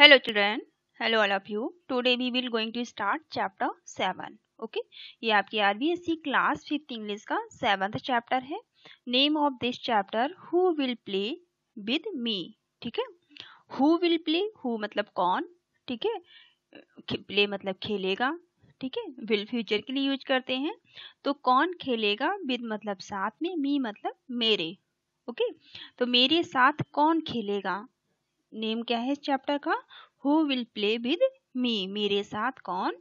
hello children hello all of you today we will going to start chapter 7 okay ये आपकी RBSC class fifth English का seventh chapter है name of this chapter who will play with me ठीक है who will play who मतलब कौन ठीक है प्ले मतलब खेलेगा ठीक है विल फ्यूचर के लिए यूज करते हैं तो कौन खेलेगा विद मतलब साथ में मी मतलब मेरे ओके okay? तो मेरे साथ कौन खेलेगा नेम क्या है इस चैप्टर का who will play with me मेरे साथ कौन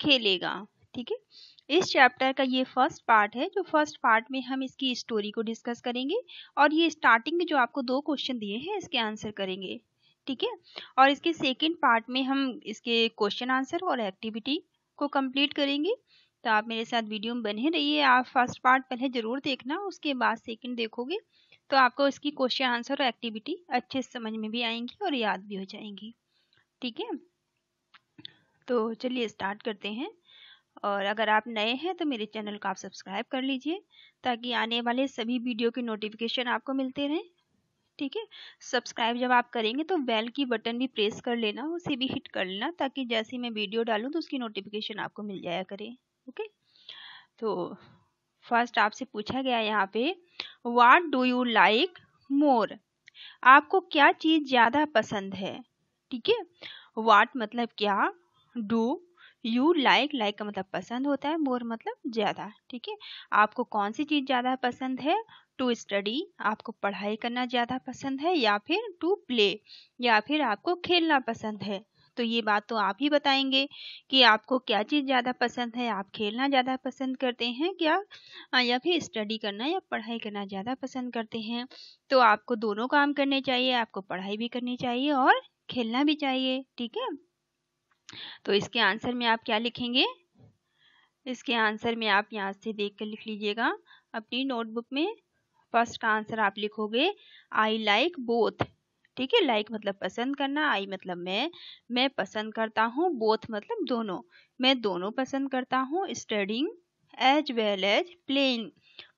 खेलेगा ठीक है इस चैप्टर का ये फर्स्ट पार्ट है जो फर्स्ट पार्ट में हम इसकी स्टोरी को डिस्कस करेंगे और ये स्टार्टिंग में जो आपको दो क्वेश्चन दिए हैं इसके आंसर करेंगे ठीक है और इसके सेकेंड पार्ट में हम इसके क्वेश्चन आंसर और एक्टिविटी को कंप्लीट करेंगे तो आप मेरे साथ वीडियो में बने रहिए आप फर्स्ट पार्ट पहले ज़रूर देखना उसके बाद सेकेंड देखोगे तो आपको इसकी क्वेश्चन आंसर और एक्टिविटी अच्छे से समझ में भी आएंगी और याद भी हो जाएंगी ठीक है तो चलिए स्टार्ट करते हैं और अगर आप नए हैं तो मेरे चैनल को आप सब्सक्राइब कर लीजिए ताकि आने वाले सभी वीडियो के नोटिफिकेशन आपको मिलते रहें ठीक है सब्सक्राइब जब आप करेंगे तो बेल की बटन भी प्रेस कर लेना उसे भी हिट कर लेना ताकि जैसे मैं वीडियो डालूँ तो उसकी नोटिफिकेशन आपको मिल जाया करे ओके तो फर्स्ट आपसे पूछा गया यहाँ पे what do you like more आपको क्या चीज़ ज़्यादा पसंद है ठीक है वाट मतलब क्या डू यू लाइक लाइक का मतलब पसंद होता है मोर मतलब ज़्यादा ठीक है आपको कौन सी चीज़ ज़्यादा पसंद है टू स्टडी आपको पढ़ाई करना ज़्यादा पसंद है या फिर टू प्ले या फिर आपको खेलना पसंद है तो ये बात तो आप ही बताएंगे कि आपको क्या चीज़ ज़्यादा पसंद है आप खेलना ज़्यादा पसंद करते हैं क्या या फिर स्टडी करना या पढ़ाई करना ज़्यादा पसंद करते हैं तो आपको दोनों काम करने चाहिए आपको पढ़ाई भी करनी चाहिए और खेलना भी चाहिए ठीक है तो इसके आंसर में आप क्या लिखेंगे इसके आंसर में आप यहाँ से देख कर लिख लीजिएगा अपनी नोटबुक में फर्स्ट का आंसर आप लिखोगे आई लाइक बोथ ठीक है लाइक मतलब पसंद करना आई मतलब मैं मैं पसंद करता हूँ बोथ मतलब दोनों मैं दोनों पसंद करता हूँ studying as well as playing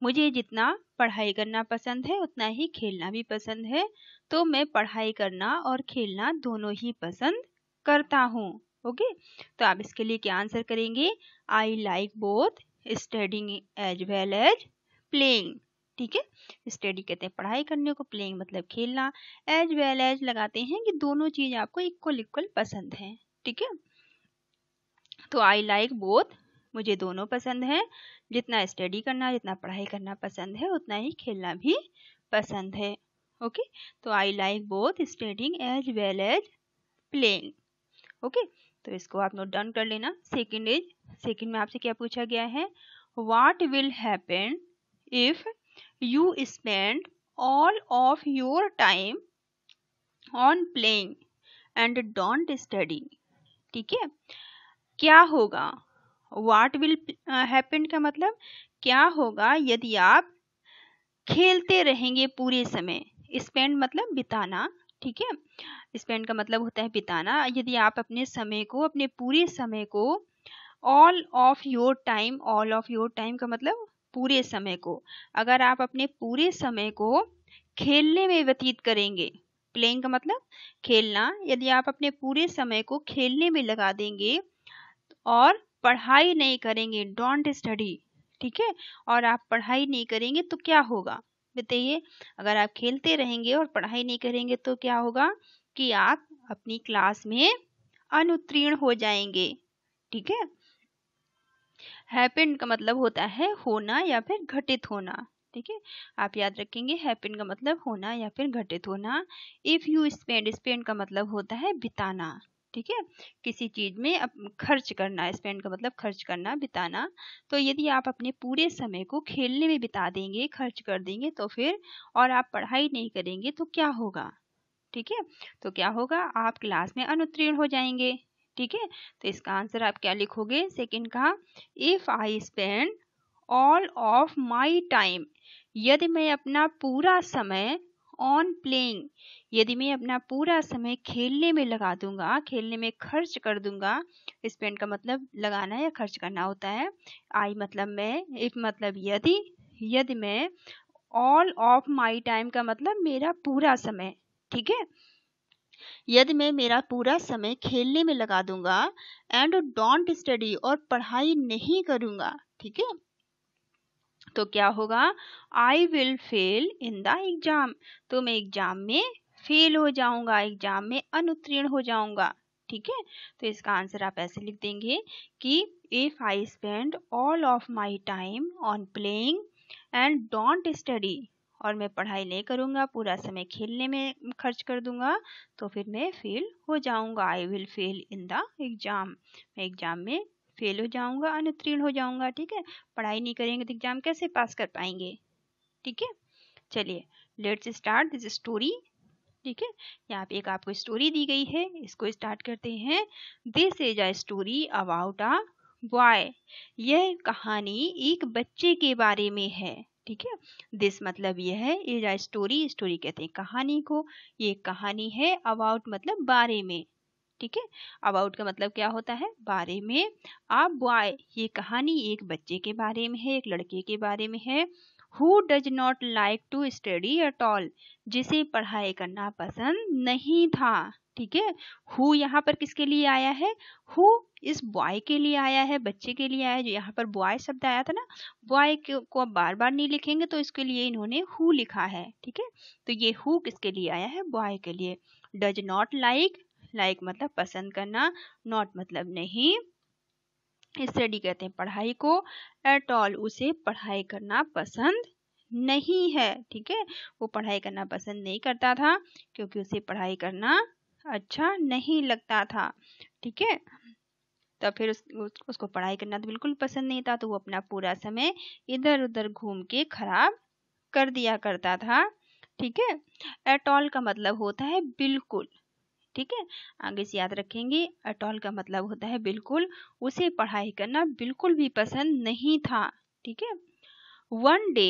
मुझे जितना पढ़ाई करना पसंद है उतना ही खेलना भी पसंद है तो मैं पढ़ाई करना और खेलना दोनों ही पसंद करता हूँ ओके तो आप इसके लिए क्या आंसर करेंगे I like both studying as well as playing ठीक है स्टडी कहते हैं पढ़ाई करने को प्लेइंग मतलब खेलना एज वेल एज लगाते हैं कि दोनों चीज आपको इक्वल इक्वल पसंद है ठीक है तो आई लाइक बोथ मुझे दोनों पसंद है जितना स्टडी करना जितना पढ़ाई करना पसंद है उतना ही खेलना भी पसंद है ओके तो I like both studying as well as playing okay तो इसको आप नोट डाउन कर लेना सेकेंड इज सेकेंड में आपसे क्या पूछा गया है what will happen if you spend all of your time on playing and don't study ठीक है क्या होगा वाट विल हैपन का मतलब क्या होगा यदि आप खेलते रहेंगे पूरे समय स्पेंड मतलब बिताना ठीक है स्पेंड का मतलब होता है बिताना यदि आप अपने समय को अपने पूरे समय को all of your time all of your time का मतलब पूरे समय को अगर आप अपने पूरे समय को खेलने में व्यतीत करेंगे प्लेइंग का मतलब खेलना यदि आप अपने पूरे समय को खेलने में लगा देंगे और पढ़ाई नहीं करेंगे डोंट स्टडी ठीक है और आप पढ़ाई नहीं करेंगे तो क्या होगा बताइए अगर आप खेलते रहेंगे और पढ़ाई नहीं करेंगे तो क्या होगा कि आप अपनी क्लास में अनुत्तीर्ण हो जाएंगे ठीक है हैपिन का मतलब होता है होना या फिर घटित होना ठीक है आप याद रखेंगे हैपिन का मतलब होना या फिर घटित होना इफ़ यू स्पेंड स्पेंड का मतलब होता है बिताना ठीक है किसी चीज़ में खर्च करना स्पेंड का मतलब खर्च करना बिताना तो यदि आप अपने पूरे समय को खेलने में बिता देंगे खर्च कर देंगे तो फिर और आप पढ़ाई नहीं करेंगे तो क्या होगा ठीक है तो क्या होगा आप क्लास में अनुत्तीर्ण हो जाएंगे ठीक है तो इसका आंसर आप क्या लिखोगे सेकंड का if I spend all of my time यदि मैं अपना पूरा समय ऑन प्लेइंग यदि मैं अपना पूरा समय खेलने में लगा दूंगा खेलने में खर्च कर दूंगा स्पेंड का मतलब लगाना या खर्च करना होता है आई मतलब मैं इफ मतलब यदि यदि मैं ऑल ऑफ माई टाइम का मतलब मेरा पूरा समय ठीक है यदि मैं मेरा पूरा समय खेलने में लगा दूंगा एंड डोंट स्टडी और पढ़ाई नहीं करूंगा ठीक है तो क्या होगा I will fail in the exam तो मैं एग्जाम में फेल हो जाऊंगा एग्जाम में अनुत्तीर्ण हो जाऊंगा ठीक है तो इसका आंसर आप ऐसे लिख देंगे कि if I spend all of my time on playing and don't study और मैं पढ़ाई नहीं करूँगा पूरा समय खेलने में खर्च कर दूंगा तो फिर मैं फेल हो जाऊँगा I will fail in the exam मैं एग्ज़ाम में फेल हो जाऊँगा अनुत्तीर्ण हो जाऊँगा ठीक है पढ़ाई नहीं करेंगे तो एग्ज़ाम कैसे पास कर पाएंगे ठीक है चलिए लेट्स स्टार्ट दिस स्टोरी ठीक है यहाँ पे एक आपको स्टोरी दी गई है इसको स्टार्ट करते हैं this is a story about a boy यह कहानी एक बच्चे के बारे में है ठीक है दिस मतलब यह है ये स्टोरी स्टोरी कहते हैं कहानी को ये कहानी है अबाउट मतलब बारे में ठीक है अबाउट का मतलब क्या होता है बारे में आप बॉय ये कहानी एक बच्चे के बारे में है एक लड़के के बारे में है who does not like to study at all जिसे पढ़ाई करना पसंद नहीं था ठीक है हु यहाँ पर किसके लिए आया है हु इस बॉय के लिए आया है बच्चे के लिए आया है जो यहाँ पर बॉय शब्द आया था ना बॉय को आप बार बार नहीं लिखेंगे तो इसके लिए इन्होंने हु लिखा है ठीक है तो ये हु किसके लिए आया है बॉय के लिए डज नॉट लाइक लाइक मतलब पसंद करना नॉट मतलब नहीं स्टडी कहते हैं पढ़ाई को एट ऑल उसे पढ़ाई करना पसंद नहीं है ठीक है वो पढ़ाई करना पसंद नहीं करता था क्योंकि उसे पढ़ाई करना अच्छा नहीं लगता था ठीक है तो फिर उस, उस, उसको पढ़ाई करना तो बिल्कुल पसंद नहीं था तो वो अपना पूरा समय इधर उधर घूम के खराब कर दिया करता था ठीक है एट ऑल का मतलब होता है बिल्कुल ठीक है आगे से याद रखेंगे एट ऑल का मतलब होता है बिल्कुल उसे पढ़ाई करना बिल्कुल भी पसंद नहीं था ठीक है वन डे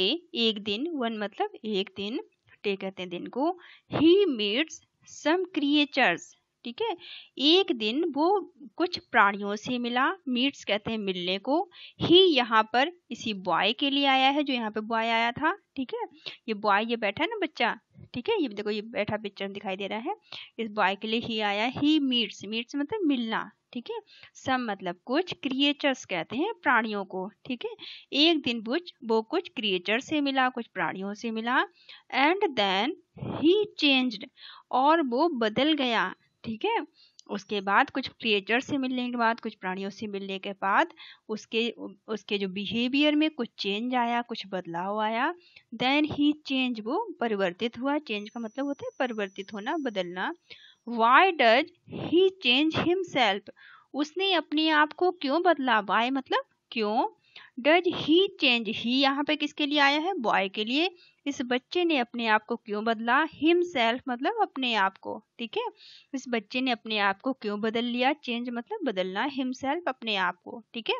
एक दिन वन मतलब एक दिन टे कहते हैं दिन को ही मीट्स सम क्रिएचर्स ठीक है एक दिन वो कुछ प्राणियों से मिला मीट्स कहते हैं मिलने को ही यहाँ पर इसी बॉय के लिए आया है जो यहाँ पे बॉय आया था ठीक है ये बॉय ये बैठा है ना बच्चा ठीक है ये देखो ये बैठा पिक्चर दिखाई दे रहा है इस बॉय के लिए ही आया ही मीट्स मीट्स मतलब मिलना ठीक है सब मतलब कुछ क्रिएचर्स कहते हैं प्राणियों को ठीक है एक दिन बुझ वो कुछ क्रिएचर से मिला कुछ प्राणियों से मिला एंड देन ही चेंज्ड और वो बदल गया ठीक है उसके बाद कुछ क्रिएटर से मिलने के बाद कुछ प्राणियों से मिलने के बाद उसके उसके जो बिहेवियर में कुछ चेंज आया कुछ बदलाव आया देन ही चेंज वो परिवर्तित हुआ चेंज का मतलब होता है परिवर्तित होना बदलना why does he change himself उसने अपने आप को क्यों बदला वाई मतलब क्यों डज ही चेंज ही यहाँ पे किसके लिए आया है बॉय के लिए इस बच्चे ने अपने आप को क्यों बदला हिम सेल्फ मतलब अपने आप को ठीक है इस बच्चे ने अपने आप को क्यों बदल लिया चेंज मतलब बदलना हिम सेल्फ अपने आप को ठीक है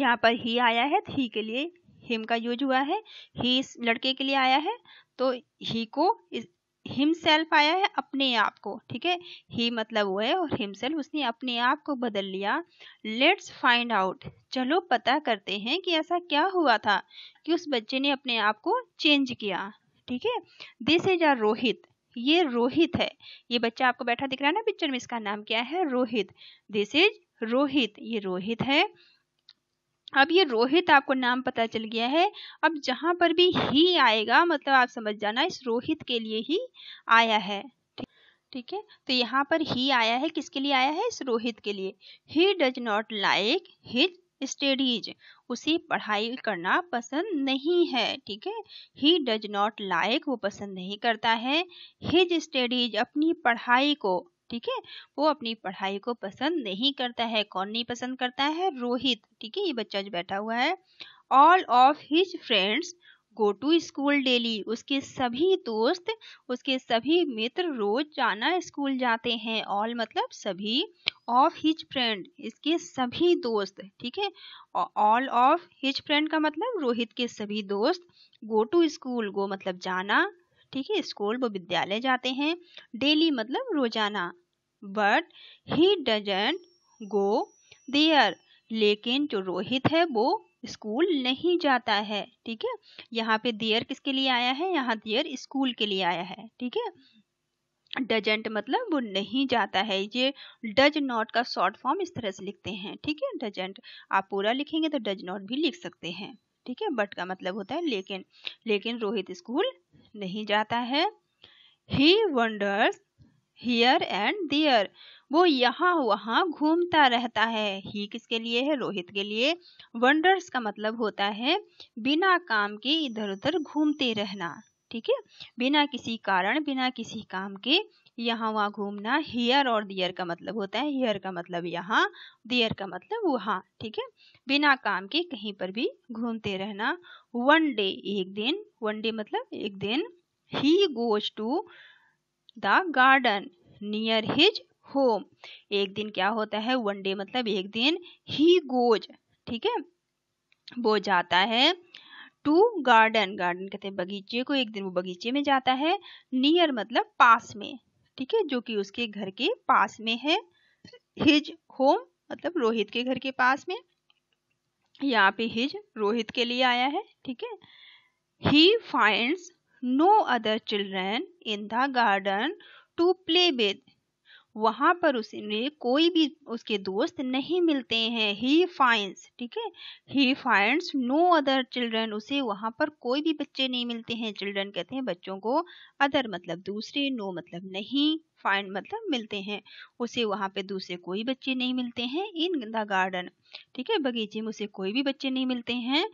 यहाँ पर ही आया है ही के लिए हिम का यूज हुआ है ही इस लड़के के लिए आया है तो ही को इस हिमसेल्फ आया है अपने आप को ठीक है ही मतलब वो है और हिमसेल्फ उसने अपने आप को बदल लिया लेट्स फाइंड आउट चलो पता करते हैं कि ऐसा क्या हुआ था कि उस बच्चे ने अपने आप को चेंज किया ठीक है दिस इज आर रोहित ये रोहित है ये बच्चा आपको बैठा दिख रहा है ना पिक्चर में इसका नाम क्या है रोहित दिस इज रोहित ये रोहित है अब ये रोहित आपको नाम पता चल गया है अब जहां पर भी ही आएगा मतलब आप समझ जाना इस रोहित के लिए ही आया है ठीक है तो यहाँ पर ही आया है किसके लिए आया है इस रोहित के लिए he does not like his studies उसे पढ़ाई करना पसंद नहीं है ठीक है ही डज नॉट लाइक वो पसंद नहीं करता है हिज स्टडीज अपनी पढ़ाई को ठीक है वो अपनी पढ़ाई को पसंद नहीं करता है कौन नहीं पसंद करता है रोहित ठीक है ये बच्चा जो बैठा हुआ है all of his friends go to school daily उसके सभी दोस्त उसके सभी मित्र रोज जाना स्कूल जाते हैं ऑल मतलब सभी ऑफ हिज फ्रेंड इसके सभी दोस्त ठीक है ऑल ऑफ हिज फ्रेंड का मतलब रोहित के सभी दोस्त गो टू स्कूल गो मतलब जाना ठीक है स्कूल वो विद्यालय जाते हैं डेली मतलब रोजाना but he doesn't go there लेकिन जो रोहित है वो स्कूल नहीं जाता है ठीक है यहाँ पे देयर किसके लिए आया है यहाँ देयर स्कूल के लिए आया है ठीक है डजेंट मतलब वो नहीं जाता है ये डज नॉट का शॉर्ट फॉर्म इस तरह से लिखते हैं ठीक है डजेंट आप पूरा लिखेंगे तो डज नॉट भी लिख सकते हैं ठीक है बट का मतलब होता है लेकिन लेकिन रोहित स्कूल नहीं जाता है he wanders here and there वो यहाँ वहाँ घूमता रहता है ही किसके लिए है रोहित के लिए वंडर्स का मतलब होता है बिना काम के इधर उधर घूमते रहना ठीक है बिना किसी कारण बिना किसी काम के यहाँ वहाँ घूमना हियर और दियर का मतलब होता है हियर का मतलब यहाँ दियर का मतलब वहाँ ठीक है बिना काम के कहीं पर भी घूमते रहना वन डे एक दिन वन डे मतलब एक दिन he goes to the garden near his home एक दिन क्या होता है वन डे मतलब एक दिन ही गोज ठीक है वो जाता है टू गार्डन गार्डन कहते हैं बगीचे को एक दिन वो बगीचे में जाता है नियर मतलब पास में ठीक है जो कि उसके घर के पास में है हिज होम मतलब रोहित के घर के पास में यहाँ पे हिज रोहित के लिए आया है ठीक है he finds no other children in the garden to play with वहां पर उसने कोई भी उसके दोस्त नहीं मिलते हैं ही फाइंस ठीक है he finds no other children उसे वहां पर कोई भी बच्चे नहीं मिलते हैं चिल्ड्रन कहते हैं बच्चों को अदर मतलब दूसरे नो no मतलब नहीं फाइंड मतलब मिलते हैं उसे वहां पे दूसरे कोई बच्चे नहीं मिलते हैं इन द गार्डन ठीक है बगीचे में उसे कोई भी बच्चे नहीं मिलते हैं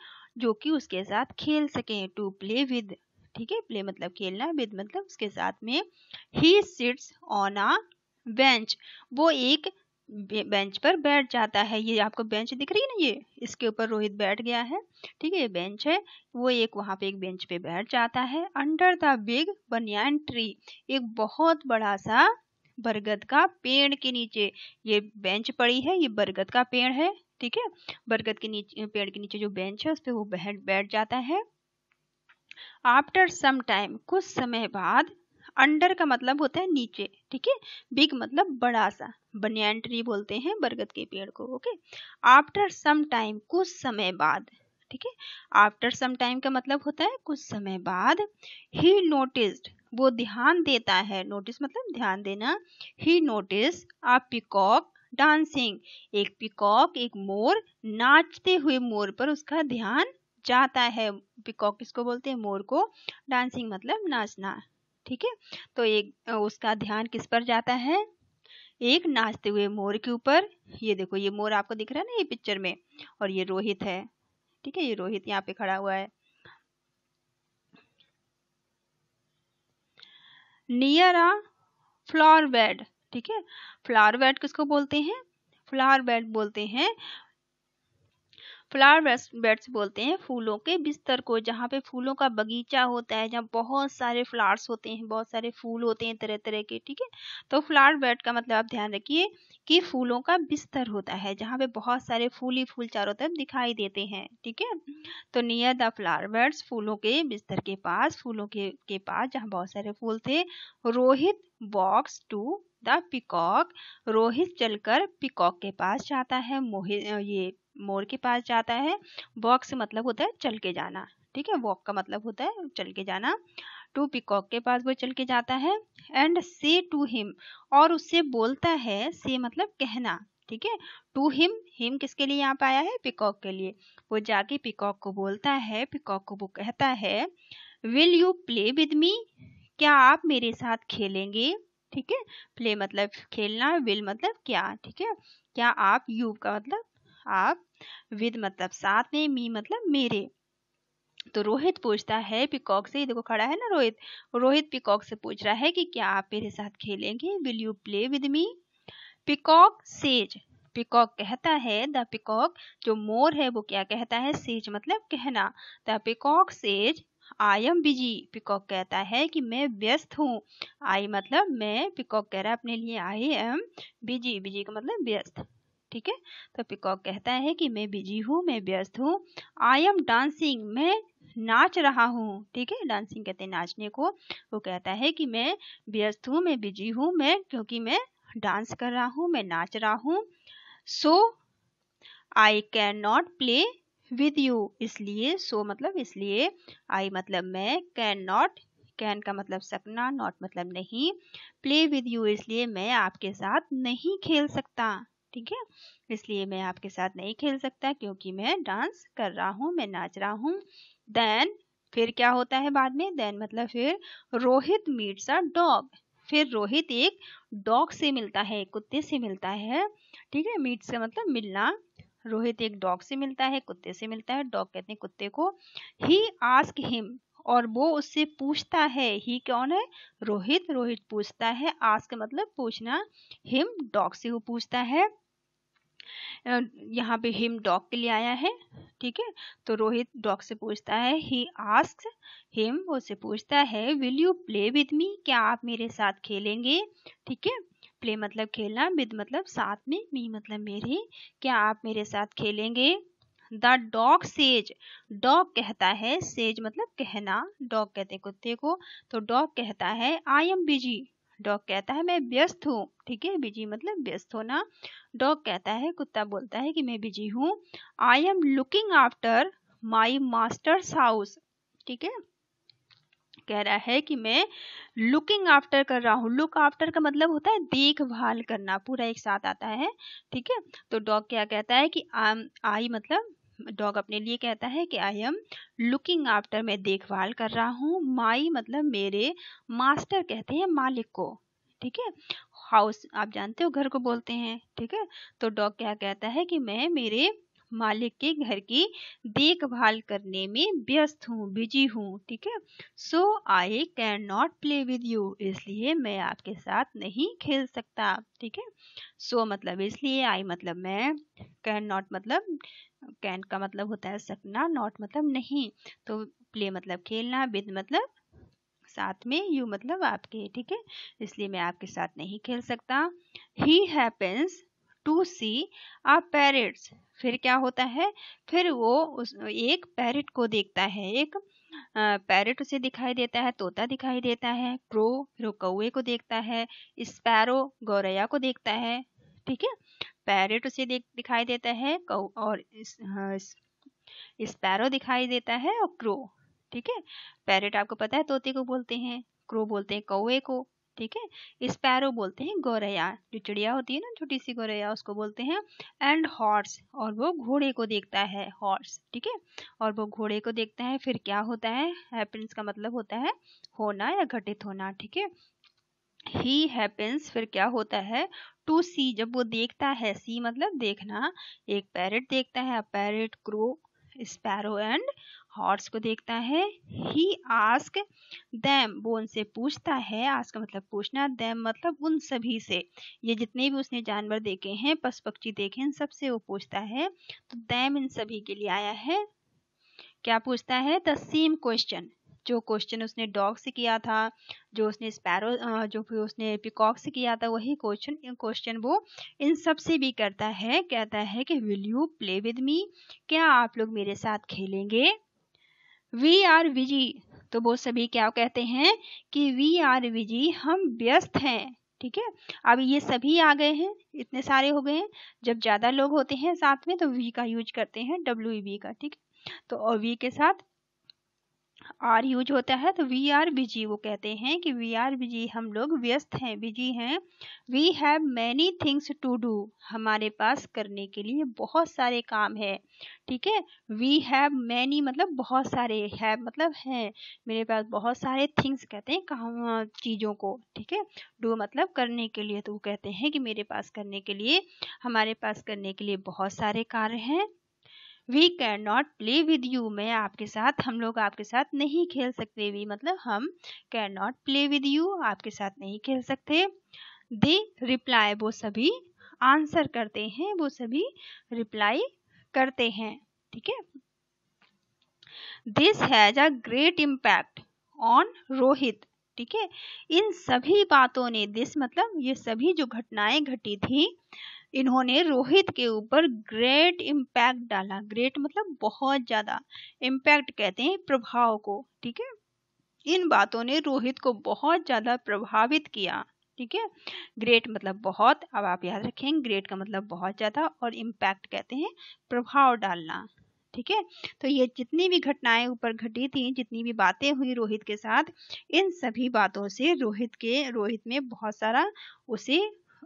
जो कि उसके साथ खेल सके टू प्ले विद ठीक है प्ले मतलब खेलना विद मतलब उसके साथ में he sits on a bench वो एक बेंच पर बैठ जाता है ये आपको बेंच दिख रही है ना ये इसके ऊपर रोहित बैठ गया है ठीक है ये बेंच है वो एक वहाँ पे एक बेंच पे बैठ जाता है under the big banyan tree एक बहुत बड़ा सा बरगद का पेड़ के नीचे ये बेंच पड़ी है ये बरगद का पेड़ है ठीक है बरगद के नीचे पेड़ के नीचे जो बेंच है उस पर वो बैठ बैठ जाता है आफ्टर सम टाइम कुछ समय बाद अंडर का मतलब होता है नीचे ठीक है बिग मतलब बड़ा सा बनियान ट्री बोलते हैं बरगद के पेड़ को ओके आफ्टर सम टाइम कुछ समय बाद ठीक है आफ्टर सम टाइम का मतलब होता है कुछ समय बाद ही नोटिस वो ध्यान देता है नोटिस मतलब ध्यान देना he notice a peacock dancing एक पिकॉक एक मोर नाचते हुए मोर पर उसका ध्यान जाता है पिकॉक किसको बोलते हैं मोर को डांसिंग मतलब नाचना ठीक है तो एक उसका ध्यान किस पर जाता है एक नाचते हुए मोर के ऊपर ये देखो ये मोर आपको दिख रहा है ना ये पिक्चर में और ये रोहित है ठीक है ये रोहित यहाँ पे खड़ा हुआ है नियर आ फ्लावर बेड ठीक है फ्लावर बेड किसको बोलते हैं फ्लावर बेड बोलते हैं फ्लावर बेड्स बोलते हैं फूलों के बिस्तर को जहाँ पे फूलों का बगीचा होता है जहाँ बहुत सारे फ्लावर्स होते हैं बहुत सारे फूल होते हैं तरह तरह के ठीक है तो फ्लावर बेड का मतलब आप ध्यान रखिए कि फूलों का बिस्तर होता है जहाँ पे बहुत सारे फूल ही फूल चारों तरफ दिखाई देते हैं ठीक है तो नियर द फ्लावर बेड्स फूलों के बिस्तर के पास फूलों के के पास जहाँ बहुत सारे फूल थे Rohit walks to the peacock Rohit चलकर पिकॉक के पास जाता है मोहित ये मोर के पास जाता है वॉक से मतलब होता है चल के जाना ठीक है वॉक का मतलब होता है चल के जाना टू पिकॉक के पास वो चल के जाता है एंड से टू हिम और उससे बोलता है से मतलब कहना ठीक है टू हिम हिम किसके लिए यहाँ पे आया है पिकॉक के लिए वो जाके पिकॉक को बोलता है पिकॉक को वो कहता है will you play with me क्या आप मेरे साथ खेलेंगे ठीक है प्ले मतलब खेलना विल मतलब क्या ठीक है क्या आप यू का मतलब आप विद मतलब साथ में मी मतलब मेरे तो रोहित पूछता है पिकॉक से देखो खड़ा है ना रोहित रोहित पिकॉक से पूछ रहा है कि क्या आप मेरे साथ खेलेंगे will you play with me peacock says peacock कहता है द पिकॉक जो मोर है वो क्या कहता है सेज मतलब कहना the peacock says I am busy peacock कहता है कि मैं व्यस्त हूँ आई मतलब मैं पिकॉक कह रहा है अपने लिए आई एम बिजी बिजी का मतलब व्यस्त ठीक है तो पिकॉक कहता है कि मैं बिजी हूँ मैं व्यस्त हूँ आई एम डांसिंग मैं नाच रहा हूँ ठीक है डांसिंग कहते हैं नाचने को वो कहता है कि मैं व्यस्त हूँ मैं बिजी हूँ मैं क्योंकि मैं डांस कर रहा हूँ मैं नाच रहा हूँ so I can not play with you इसलिए सो so मतलब इसलिए आई मतलब मैं कैन नॉट कैन का मतलब सकना नॉट मतलब नहीं प्ले विद यू इसलिए मैं आपके साथ नहीं खेल सकता ठीक है इसलिए मैं आपके साथ नहीं खेल सकता क्योंकि मैं डांस कर रहा हूँ मैं नाच रहा हूँ देन फिर क्या होता है बाद में देन मतलब फिर रोहित मीट्स अ डॉग फिर रोहित एक डॉग मतलब से मिलता है कुत्ते से मिलता है ठीक है मीट्स का मतलब मिलना रोहित एक डॉग से मिलता है कुत्ते से मिलता है डॉग कहते हैं कुत्ते को ही आस्क हिम और वो उससे पूछता है ही कौन है रोहित रोहित पूछता है आस्क मतलब पूछना हिम डॉग से वो पूछता है यहाँ पे हिम डॉग के लिए आया है ठीक है तो रोहित डॉग से पूछता है ही आस्क हिम वो से पूछता है will you play with me क्या आप मेरे साथ खेलेंगे ठीक है प्ले मतलब खेलना विद मतलब साथ में मी मतलब मेरे क्या आप मेरे साथ खेलेंगे द डॉग सेज डॉग कहता है सेज मतलब कहना डॉग कहते कुत्ते को तो डॉग कहता है आई एम बिजी डॉग कहता है मैं व्यस्त हूँ ठीक है बिजी मतलब व्यस्त होना डॉग कहता है कुत्ता बोलता है कि मैं बिजी हूँ I am looking after my master's house ठीक है कह रहा है कि मैं लुकिंग आफ्टर कर रहा हूँ लुक आफ्टर का मतलब होता है देखभाल करना पूरा एक साथ आता है ठीक है तो डॉग क्या कहता है कि आई मतलब डॉग अपने लिए कहता है कि आई एम लुकिंग आफ्टर मैं देखभाल कर रहा हूँ माई मतलब मेरे मास्टर कहते हैं मालिक को ठीक है हाउस आप जानते हो घर को बोलते हैं ठीक है तो डॉग क्या कहता है कि मैं मेरे मालिक के घर की देखभाल करने में व्यस्त हूँ बिजी हूँ ठीक है so I can not play with you इसलिए मैं आपके साथ नहीं खेल सकता ठीक है सो मतलब इसलिए आई मतलब मैं कैन नॉट मतलब कैन का मतलब होता है सकना नॉट मतलब नहीं तो प्ले मतलब खेलना विद मतलब साथ में यू मतलब आपके ठीक है इसलिए मैं आपके साथ नहीं खेल सकता he happens to see a parrots फिर क्या होता है फिर वो उस एक पैरट को देखता है एक पैरट उसे दिखाई देता है तोता दिखाई देता है क्रो फिर कौए को देखता है स्पैरो गौरैया को देखता है ठीक है पैरेट उसे देख दिखाई देता है और इस, हाँ, इस दिखाई देता है और क्रो ठीक है पैरेट आपको पता है तोते को बोलते हैं क्रो बोलते हैं कौए को ठीक है पैरो बोलते हैं गौरैया जो चिड़िया होती है ना छोटी सी गौरैया उसको बोलते हैं एंड हॉर्स और वो घोड़े को देखता है हॉर्स ठीक है और वो घोड़े को देखता है फिर क्या होता है हैपेंस का मतलब होता है होना या घटित होना ठीक है ही हैपेंस फिर क्या होता है टू सी जब वो देखता है सी मतलब देखना एक पैरट देखता है parrot crow sparrow and horse को देखता है ही आस्क दैम वो उनसे पूछता है आस्क मतलब पूछना दैम मतलब उन सभी से ये जितने भी उसने जानवर देखे हैं पशु पक्षी देखे हैं सबसे वो पूछता है तो दैम इन सभी के लिए आया है क्या पूछता है द सेम क्वेश्चन जो क्वेश्चन उसने डॉग से किया था जो उसने स्पैरो जो भी उसने पिकॉक से किया था वही क्वेश्चन क्वेश्चन वो इन सब से भी करता है कहता है कि will you play with me क्या आप लोग मेरे साथ खेलेंगे वी आर विजी तो वो सभी क्या कहते हैं कि वी आर विजी हम व्यस्त हैं ठीक है अब ये सभी आ गए हैं इतने सारे हो गए हैं जब ज़्यादा लोग होते हैं साथ में तो वी का यूज करते हैं डब्ल्यू वी e का ठीक है तो और वी के साथ आर यूज होता है तो वी आर बिजी वो कहते हैं कि वी आर बिजी हम लोग व्यस्त हैं बिजी हैं we have many things to do हमारे पास करने के लिए बहुत सारे काम है ठीक है वी हैव मैनी मतलब बहुत सारे हैव मतलब हैं मेरे पास बहुत सारे थिंग्स कहते हैं काम चीज़ों को ठीक है डू मतलब करने के लिए तो वो कहते हैं कि मेरे पास करने के लिए हमारे पास करने के लिए बहुत सारे कार्य हैं we can not play with you मैं आपके साथ हम लोग आपके साथ नहीं खेल सकते वी मतलब हम can not play with you आपके साथ नहीं खेल सकते दे रिप्लाई वो सभी आंसर करते हैं वो सभी रिप्लाई करते हैं ठीक है this has a great impact on Rohit ठीक है इन सभी बातों ने दिस मतलब ये सभी जो घटनाएं घटी थी इन्होंने रोहित के ऊपर ग्रेट इम्पैक्ट डाला ग्रेट मतलब बहुत ज़्यादा इम्पैक्ट कहते हैं प्रभाव को ठीक है इन बातों ने रोहित को बहुत ज़्यादा प्रभावित किया ठीक है ग्रेट मतलब बहुत अब आप याद रखें ग्रेट का मतलब बहुत ज़्यादा और इम्पैक्ट कहते हैं प्रभाव डालना ठीक है तो ये जितनी भी घटनाएं ऊपर घटी थी जितनी भी बातें हुई रोहित के साथ इन सभी बातों से रोहित के रोहित में बहुत सारा उसे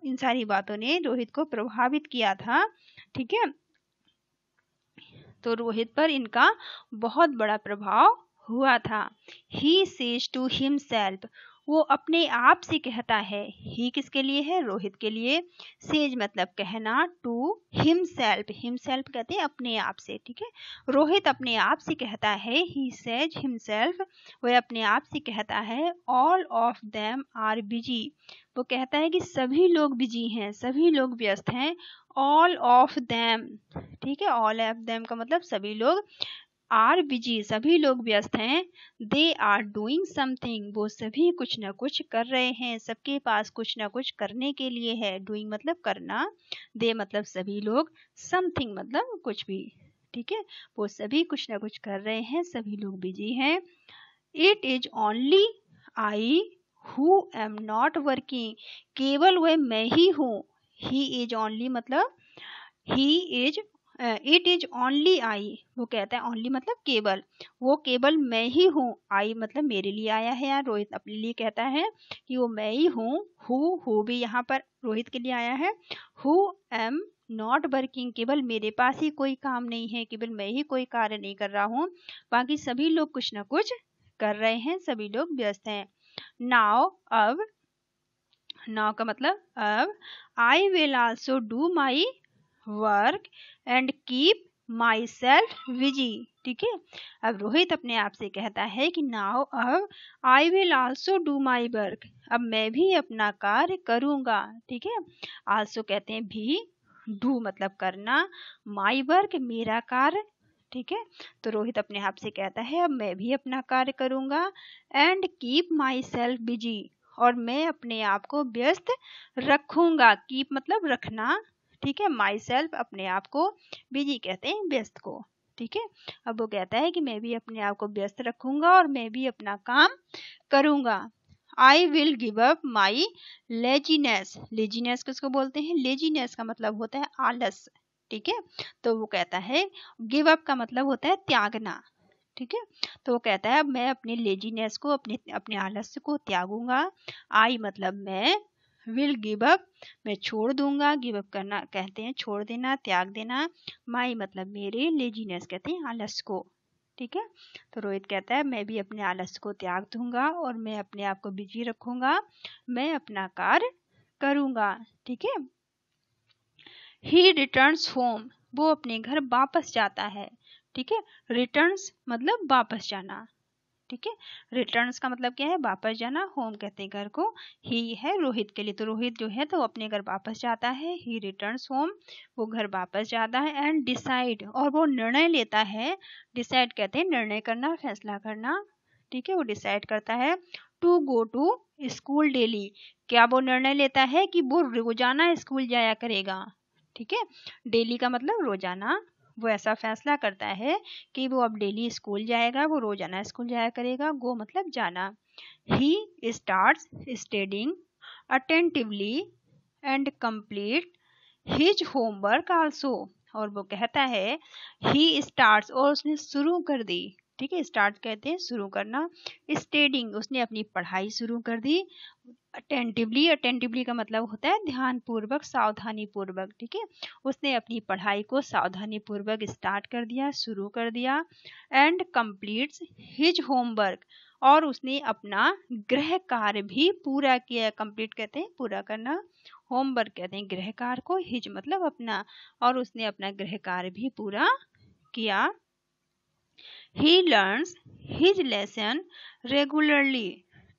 इन सारी बातों ने रोहित को प्रभावित किया था ठीक है तो रोहित पर इनका बहुत बड़ा प्रभाव हुआ था ही सेज टू हिमसेल्फ वो अपने आप से कहता है ही किसके लिए है रोहित के लिए सेज मतलब कहना to himself himself कहते हैं अपने आप से ठीक है रोहित अपने आप से कहता है ही सेज हिम सेल्फ वह अपने आप से कहता है all of them are busy वो कहता है कि सभी लोग बिजी हैं सभी लोग व्यस्त हैं ऑल ऑफ देम ठीक है ऑल ऑफ देम का मतलब सभी लोग आर बिजी सभी लोग व्यस्त हैं दे आर डूइंग समथिंग वो सभी कुछ ना कुछ कर रहे हैं सबके पास कुछ ना कुछ करने के लिए है डूइंग मतलब करना दे मतलब सभी लोग समथिंग मतलब कुछ भी ठीक है वो सभी कुछ ना कुछ कर रहे हैं सभी लोग बिजी हैं it is only I who am not working केवल वह मैं ही हूँ ही इज ओनली मतलब ही is it is only I वो कहता है ओनली मतलब केवल वो केवल मैं ही हूँ आई मतलब मेरे लिए आया है या रोहित अपने लिए कहता है कि वो मैं ही हूँ हु हु भी यहाँ पर रोहित के लिए आया है हु एम नॉट वर्किंग केवल मेरे पास ही कोई काम नहीं है केवल मैं ही कोई कार्य नहीं कर रहा हूँ बाकी सभी लोग कुछ ना कुछ कर रहे हैं सभी लोग व्यस्त हैं नाव अब नाव का मतलब अब I will also do my work and keep myself busy ठीक है अब रोहित अपने आप से कहता है कि नाउ अब I will also do my work अब मैं भी अपना कार्य करूंगा ठीक है आल्सो कहते हैं भी डू मतलब करना माई वर्क मेरा कार्य ठीक है तो रोहित अपने आप से कहता है अब मैं भी अपना कार्य करूंगा and keep myself busy और मैं अपने आप को व्यस्त रखूंगा कीप मतलब रखना ठीक है माई सेल्फ अपने आप को बिजी कहते हैं व्यस्त को ठीक है अब वो कहता है कि मैं भी अपने आप को व्यस्त रखूंगा और मैं भी अपना काम करूंगा I will give up my laziness laziness किसको बोलते हैं लेजीनेस का मतलब होता है आलस ठीक है तो वो कहता है गिव अप का मतलब होता है त्यागना ठीक है तो वो कहता है मैं अपने लेजीनेस को अपने अपने आलस्य को त्यागूंगा आई मतलब मैं विल गिव अप मैं छोड़ दूंगा गिव अप करना कहते हैं छोड़ देना त्याग देना माई मतलब मेरे लेजीनेस कहते हैं आलस को ठीक है तो रोहित कहता है मैं भी अपने आलस को त्याग दूंगा और मैं अपने आप को बिजी रखूंगा मैं अपना कार्य करूंगा ठीक है ही रिटर्न होम वो अपने घर वापस जाता है ठीक है रिटर्न मतलब वापस जाना ठीक है रिटर्न का मतलब क्या है वापस जाना होम कहते हैं घर को ही है रोहित के लिए तो रोहित जो है तो अपने घर वापस जाता है ही रिटर्न होम वो घर वापस जाता है एंड डिसाइड और वो निर्णय लेता है डिसाइड कहते हैं निर्णय करना फैसला करना ठीक है वो डिसाइड करता है to go to school daily क्या वो निर्णय लेता है कि वो रोजाना स्कूल जाया करेगा ठीक है डेली का मतलब रोजाना वो ऐसा फैसला करता है कि वो अब डेली स्कूल जाएगा वो रोजाना स्कूल जाया करेगा गो मतलब जाना he start studying attentively and complete his homework also और वो कहता है ही स्टार्ट और उसने शुरू कर दी ठीक है स्टार्ट कहते हैं शुरू करना स्टेडिंग उसने अपनी पढ़ाई शुरू कर दी अटेंटिवली अटेंटिवली का मतलब होता है ध्यान पूर्वक सावधानी पूर्वक ठीक है उसने अपनी पढ़ाई को सावधानी पूर्वक स्टार्ट कर दिया शुरू कर दिया एंड कम्प्लीट हिज होमवर्क और उसने अपना गृह कार्य भी पूरा किया कंप्लीट कहते हैं पूरा करना होमवर्क कहते हैं गृह कार्य को हिज मतलब अपना और उसने अपना गृह कार्य भी पूरा किया he learn his lesson regularly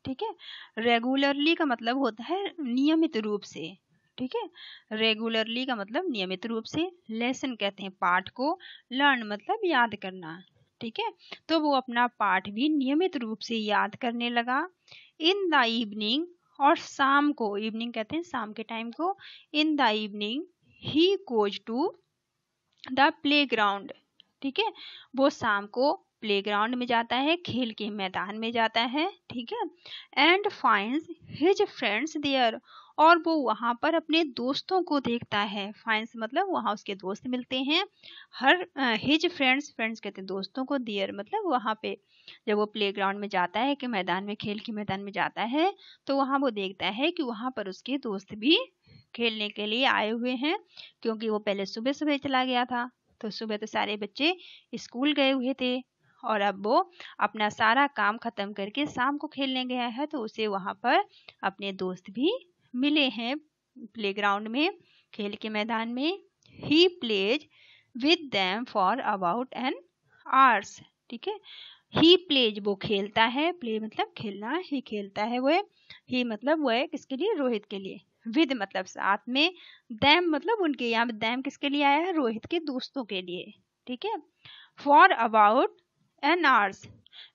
ठीक है रेगुलरली का मतलब होता है नियमित रूप से ठीक है रेगुलरली का मतलब नियमित रूप से लेसन कहते हैं पाठ को लर्न मतलब याद करना ठीक है तो वो अपना पाठ भी नियमित रूप से याद करने लगा इन द इवनिंग और शाम को इवनिंग कहते हैं शाम के टाइम को in the evening he goes to the playground ठीक है वो शाम को प्लेग्राउंड में जाता है खेल के मैदान में जाता है ठीक है and find his friends there और वो वहाँ पर अपने दोस्तों को देखता है फाइंस मतलब वहाँ उसके दोस्त मिलते हैं हर हिज फ्रेंड्स फ्रेंड्स कहते हैं दोस्तों को देयर मतलब वहाँ पे जब वो प्लेग्राउंड में जाता है कि मैदान में खेल के मैदान में जाता है तो वहाँ वो देखता है कि वहाँ पर उसके दोस्त भी खेलने के लिए आए हुए हैं क्योंकि वो पहले सुबह सुबह चला गया था तो सुबह तो सारे बच्चे स्कूल गए हुए थे और अब वो अपना सारा काम ख़त्म करके शाम को खेलने गया है तो उसे वहां पर अपने दोस्त भी मिले हैं प्लेग्राउंड में खेल के मैदान में he plays with them for about an hours ठीक है ही प्लेज वो खेलता है प्ले मतलब खेलना ही खेलता है वह ही मतलब वह किसके लिए रोहित के लिए विद मतलब साथ में दैम मतलब उनके यहाँ दैम किसके लिए आया है रोहित के दोस्तों के लिए ठीक है फॉर अबाउट एन आवर्स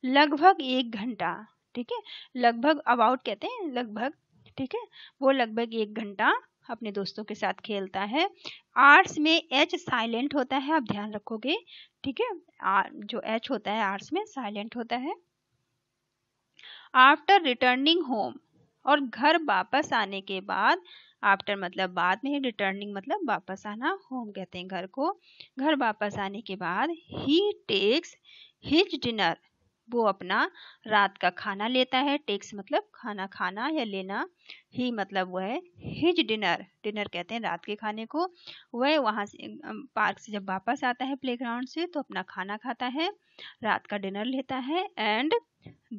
लगभग एक घंटा ठीक है लगभग अबाउट कहते हैं लगभग ठीक है वो लगभग एक घंटा अपने दोस्तों के साथ खेलता है आर्ट्स में एच साइलेंट होता है आप ध्यान रखोगे ठीक है जो एच होता है आर्ट्स में साइलेंट होता है आफ्टर रिटर्निंग होम और घर वापस आने के बाद आफ्टर मतलब बाद में रिटर्निंग मतलब वापस आना होम कहते हैं घर को घर वापस आने के बाद ही टेक्स हिज डिनर वो अपना रात का खाना लेता है टेक्स मतलब खाना खाना या लेना ही मतलब वह है हिज डिनर डिनर कहते हैं रात के खाने को वह वहाँ से पार्क से जब वापस आता है प्लेग्राउंड से तो अपना खाना खाता है रात का डिनर लेता है एंड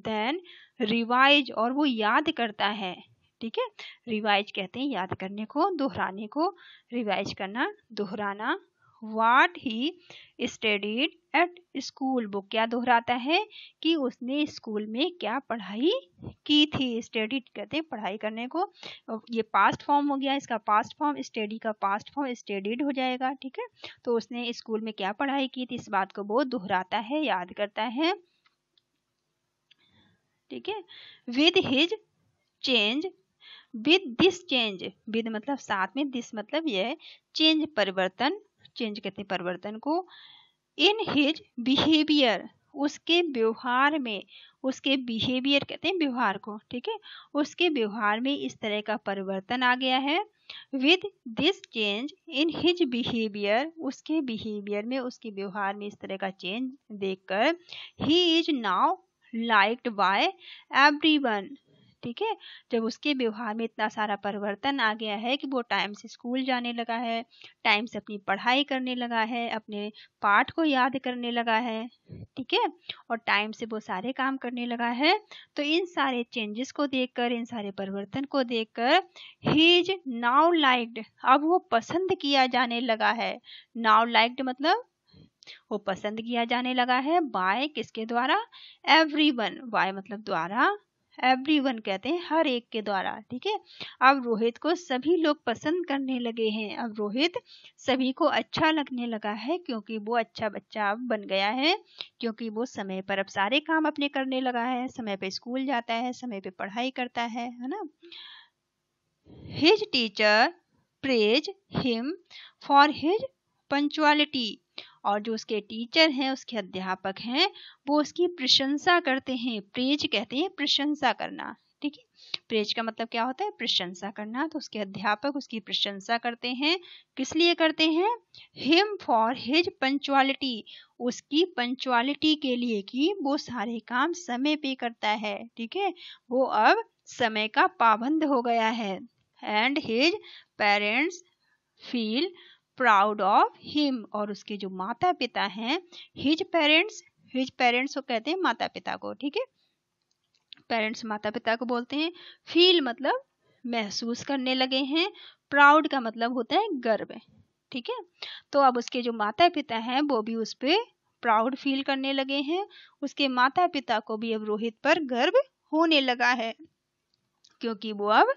देन रिवाइज और वो याद करता है ठीक है रिवाइज कहते हैं याद करने को दोहराने को रिवाइज करना दोहराना what he studied at school वो क्या दोहराता है कि उसने स्कूल में क्या पढ़ाई की थी स्टडी कहते हैं पढ़ाई करने को ये पास्ट फॉर्म हो गया इसका पास्ट फॉर्म स्टडी का पास्ट फॉर्म स्टडीड हो जाएगा ठीक है तो उसने स्कूल में क्या पढ़ाई की थी इस बात को वो दोहराता है याद करता है ठीक है with his change with this change with मतलब साथ में दिस मतलब यह चेंज परिवर्तन चेंज कहते हैं परिवर्तन को इन हिज बिहेवियर उसके व्यवहार में उसके बिहेवियर कहते हैं व्यवहार को ठीक है उसके व्यवहार में इस तरह का परिवर्तन आ गया है with this change in his behaviour उसके बिहेवियर में उसके व्यवहार में इस तरह का चेंज देखकर he is now liked by everyone ठीक है जब उसके व्यवहार में इतना सारा परिवर्तन आ गया है कि वो टाइम से स्कूल जाने लगा है टाइम से अपनी पढ़ाई करने लगा है अपने पाठ को याद करने लगा है ठीक है और टाइम से वो सारे काम करने लगा है तो इन सारे चेंजेस को देखकर इन सारे परिवर्तन को देखकर ही नाउ लाइक्ड अब वो पसंद किया जाने लगा है नाउ लाइक्ड मतलब वो पसंद किया जाने लगा है बाय किसके द्वारा एवरीवन बाय मतलब द्वारा एवरीवन कहते हैं हर एक के द्वारा ठीक है अब रोहित को सभी लोग पसंद करने लगे हैं अब रोहित सभी को अच्छा लगने लगा है क्योंकि वो अच्छा बच्चा अब बन गया है क्योंकि वो समय पर अब सारे काम अपने करने लगा है समय पे स्कूल जाता है समय पे पढ़ाई करता है है ना his teacher praise him for his punctuality और जो उसके टीचर हैं उसके अध्यापक हैं वो उसकी प्रशंसा करते हैं प्रेज कहते हैं प्रशंसा करना ठीक है प्रेज का मतलब क्या होता है प्रशंसा करना तो उसके अध्यापक उसकी प्रशंसा करते हैं किस लिए करते हैं हिम फॉर हिज पंचुअलिटी उसकी पंचुअलिटी के लिए कि वो सारे काम समय पे करता है ठीक है वो अब समय का पाबंद हो गया है and his parents feel proud of him और उसके जो माता पिता हैं हिज पेरेंट्स हिज पेरेंट्स को कहते हैं माता पिता को ठीक है पेरेंट्स माता पिता को बोलते हैं फील मतलब महसूस करने लगे हैं प्राउड का मतलब होता है गर्व ठीक है तो अब उसके जो माता पिता हैं वो भी उस पर प्राउड फील करने लगे हैं उसके माता पिता को भी अब रोहित पर गर्व होने लगा है क्योंकि वो अब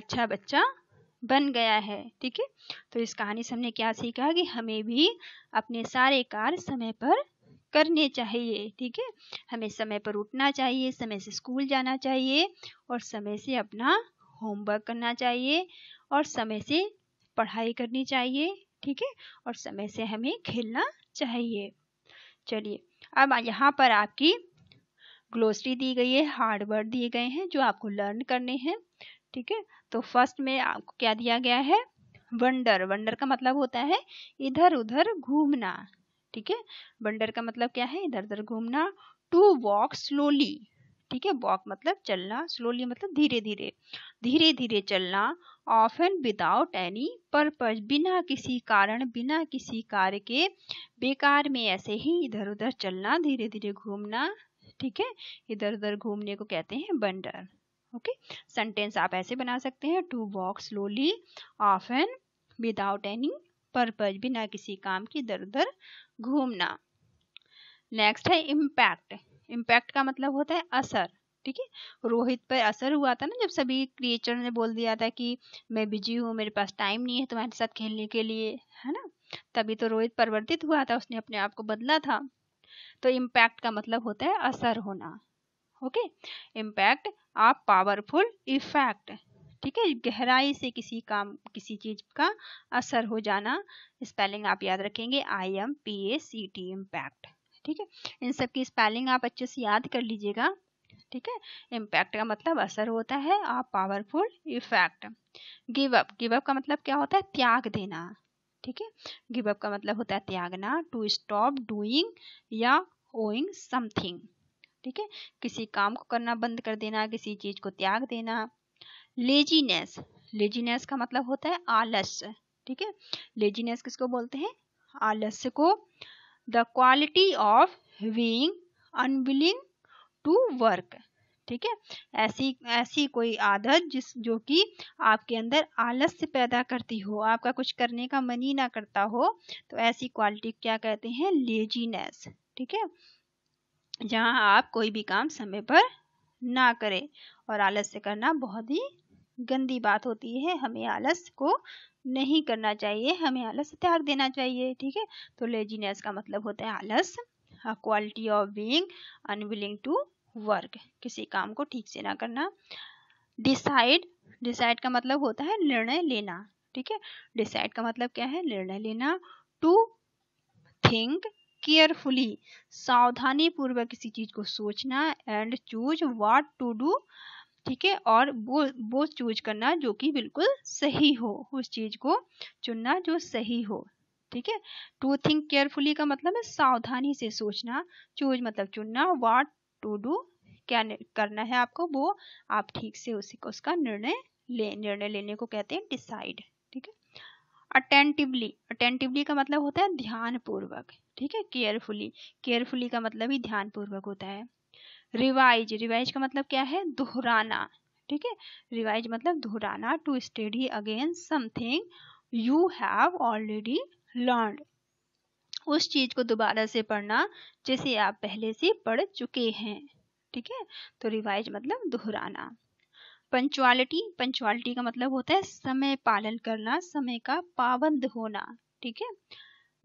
अच्छा बच्चा बन गया है ठीक है तो इस कहानी से हमने क्या सीखा कि हमें भी अपने सारे कार्य समय पर करने चाहिए ठीक है हमें समय पर उठना चाहिए समय से स्कूल जाना चाहिए और समय से अपना होमवर्क करना चाहिए और समय से पढ़ाई करनी चाहिए ठीक है और समय से हमें खेलना चाहिए चलिए अब यहाँ पर आपकी ग्लोसरी दी गई है हार्डवर्ड दिए गए हैं जो आपको लर्न करने हैं ठीक है तो फर्स्ट में आपको क्या दिया गया है वंडर वंडर का मतलब होता है इधर उधर घूमना ठीक है वंडर का मतलब क्या है इधर उधर घूमना टू वॉक स्लोली ठीक है वॉक मतलब चलना स्लोली मतलब धीरे धीरे धीरे धीरे चलना of and without any purpose बिना किसी कारण बिना किसी कार्य के बेकार में ऐसे ही इधर उधर चलना धीरे धीरे घूमना ठीक है इधर उधर घूमने को कहते हैं बंडर ओके सेंटेंस आप ऐसे बना सकते हैं to walk slowly and without any purpose बिना किसी काम की दर उधर घूमना नेक्स्ट है इम्पैक्ट इम्पैक्ट का मतलब होता है असर ठीक है रोहित पर असर हुआ था ना जब सभी क्रिएचर ने बोल दिया था कि मैं बिजी हूँ मेरे पास टाइम नहीं है तुम्हारे साथ खेलने के लिए है ना तभी तो रोहित परिवर्तित हुआ था उसने अपने आप को बदला था तो इम्पैक्ट का मतलब होता है असर होना ओके इम्पैक्ट आप पावरफुल इफेक्ट ठीक है गहराई से किसी काम किसी चीज का असर हो जाना स्पेलिंग आप याद रखेंगे I M P A C T impact ठीक है इन सब की स्पेलिंग आप अच्छे से याद कर लीजिएगा ठीक है इम्पैक्ट का मतलब असर होता है आप powerful effect give up give up का मतलब क्या होता है त्याग देना ठीक है गिव अप का मतलब होता है त्यागना टू स्टॉप डूइंग या ओइंग समथिंग ठीक है किसी काम को करना बंद कर देना किसी चीज को त्याग देना लेजीनेस लेजीनेस का मतलब होता है आलस्य ठीक है लेजीनेस किसको बोलते हैं आलस्य को the quality of being unwilling to work ठीक है ऐसी ऐसी कोई आदत जिस जो कि आपके अंदर आलस्य पैदा करती हो आपका कुछ करने का मन ही ना करता हो तो ऐसी क्वालिटी क्या कहते हैं लेजीनेस ठीक है जहाँ आप कोई भी काम समय पर ना करें और आलस्य करना बहुत ही गंदी बात होती है हमें आलस को नहीं करना चाहिए हमें आलस त्याग देना चाहिए ठीक है तो लेजीनेस का मतलब होता है आलस quality of being unwilling to work किसी काम को ठीक से ना करना डिसाइड डिसाइड का मतलब होता है निर्णय लेना ठीक है डिसाइड का मतलब क्या है निर्णय लेना टू थिंक केयरफुली सावधानी पूर्वक किसी चीज को सोचना and choose what to do ठीक है और वो वो चूज करना जो कि बिल्कुल सही हो उस चीज को चुनना जो सही हो ठीक है टू थिंक केयरफुली का मतलब है सावधानी से सोचना चूज मतलब चुनना व्हाट टू डू क्या करना है आपको वो आप ठीक से उसी को उसका निर्णय ले निर्णय लेने को कहते हैं डिसाइड अटेंटिवली अटेंटिवली का मतलब होता है ध्यानपूर्वक ठीक है केयरफुली केयरफुली का मतलब ही ध्यानपूर्वक होता है रिवाइज रिवाइज का मतलब क्या है दोहराना ठीक है रिवाइज मतलब दोहराना to study again something you have already learn उस चीज को दोबारा से पढ़ना जिसे आप पहले से पढ़ चुके हैं ठीक है तो रिवाइज मतलब दोहराना पंचुअलिटी पंचुअलिटी का मतलब होता है समय पालन करना समय का पाबंद होना ठीक है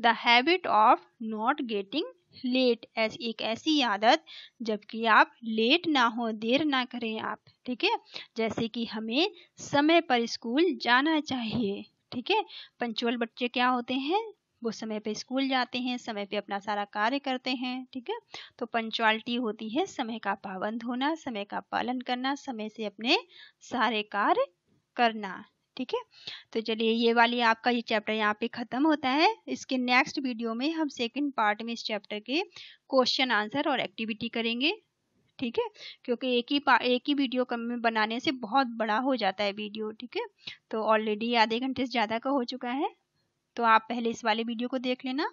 the habit of not getting late ऐसी एक ऐसी आदत जबकि आप लेट ना हो देर ना करें आप ठीक है जैसे कि हमें समय पर स्कूल जाना चाहिए ठीक है पंचुअल बच्चे क्या होते हैं वो समय पे स्कूल जाते हैं समय पे अपना सारा कार्य करते हैं ठीक है तो पंचुअलिटी होती है समय का पाबंद होना समय का पालन करना समय से अपने सारे कार्य करना ठीक है तो चलिए ये वाली आपका ये चैप्टर यहाँ पे ख़त्म होता है इसके नेक्स्ट वीडियो में हम सेकेंड पार्ट में इस चैप्टर के क्वेश्चन आंसर और एक्टिविटी करेंगे ठीक है क्योंकि एक ही एक ही वीडियो कम में बनाने से बहुत बड़ा हो जाता है वीडियो ठीक है तो ऑलरेडी आधे घंटे से ज़्यादा का हो चुका है तो आप पहले इस वाले वीडियो को देख लेना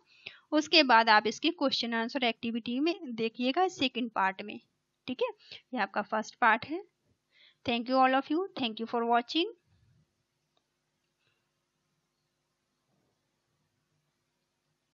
उसके बाद आप इसके क्वेश्चन आंसर एक्टिविटी में देखिएगा सेकेंड पार्ट में ठीक है ये आपका फर्स्ट पार्ट है thank you all of you thank you for watching